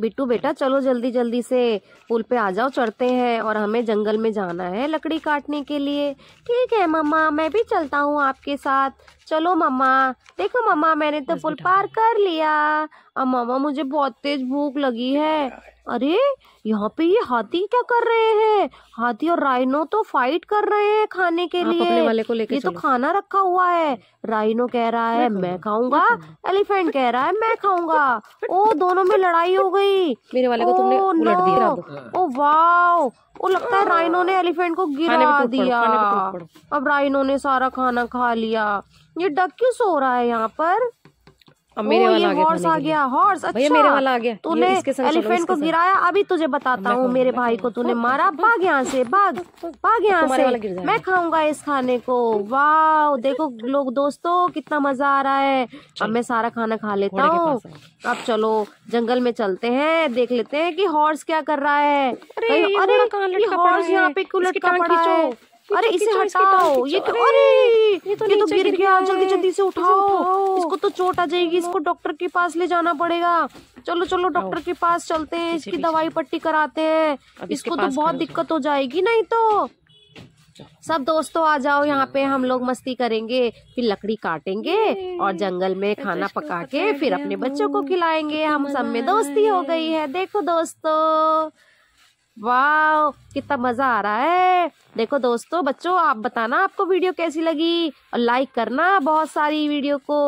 बिट्टू बेटा चलो जल्दी जल्दी से पुल पे आ जाओ चढ़ते हैं और हमें जंगल में जाना है लकड़ी काटने के लिए ठीक है मम्मा मैं भी चलता हूँ आपके साथ चलो मम्मा देखो मम्मा मैंने तो पुल पार कर लिया अब मम्मा मुझे बहुत तेज भूख लगी है अरे यहाँ पे ये हाथी क्या कर रहे हैं हाथी और राइनो तो फाइट कर रहे हैं खाने के लिए अपने वाले को लेके ये तो खाना रखा हुआ है हम्म। राइनो कह रहा है मैं खाऊंगा एलिफेंट कह रहा है मैं खाऊंगा ओ दोनों में लड़ाई हो गई मेरे वाले को तुमने उलट दिया ओ वाओ वो लगता है राइनो ने एलिफेंट को गिरा दिया अब राइनो ने सारा खाना खा लिया ये डक क्यों सो रहा है यहाँ पर अब मेरे वाला आ हॉर्स आ गया हॉर्स अच्छा मेरे वाला आ गया तूने एलिफेंट को गिराया अभी तुझे बताता हूँ मेरे भाई को तूने मारा भाग यहाँ से भाग भाग यहाँ से मैं खाऊंगा इस खाने को वाह देखो लोग दोस्तों कितना मजा आ रहा है अब मैं सारा खाना खा लेता हूँ अब चलो जंगल में चलते हैं देख लेते हैं कि हॉर्स क्या कर रहा है अरे, अरे हॉर्स यहाँ पे क्यों लटका पड़ा है अरे इसे हटाओ ये तो अरे ये तो, ये तो गिर गया जल्दी जल्दी से उठाओ इसको तो चोट आ जाएगी इसको डॉक्टर के पास ले जाना पड़ेगा चलो चलो डॉक्टर के पास चलते हैं इसकी दवाई पट्टी कराते हैं इसको तो बहुत दिक्कत हो जाएगी नहीं तो सब दोस्तों आ जाओ यहाँ पे हम लोग मस्ती करेंगे फिर लकड़ी काटेंगे और जंगल में तो खाना पका के फिर अपने बच्चों को खिलाएंगे तो हम सब में दोस्ती हो गई है देखो दोस्तों वाह कितना मजा आ रहा है देखो दोस्तों बच्चों आप बताना आपको वीडियो कैसी लगी और लाइक करना बहुत सारी वीडियो को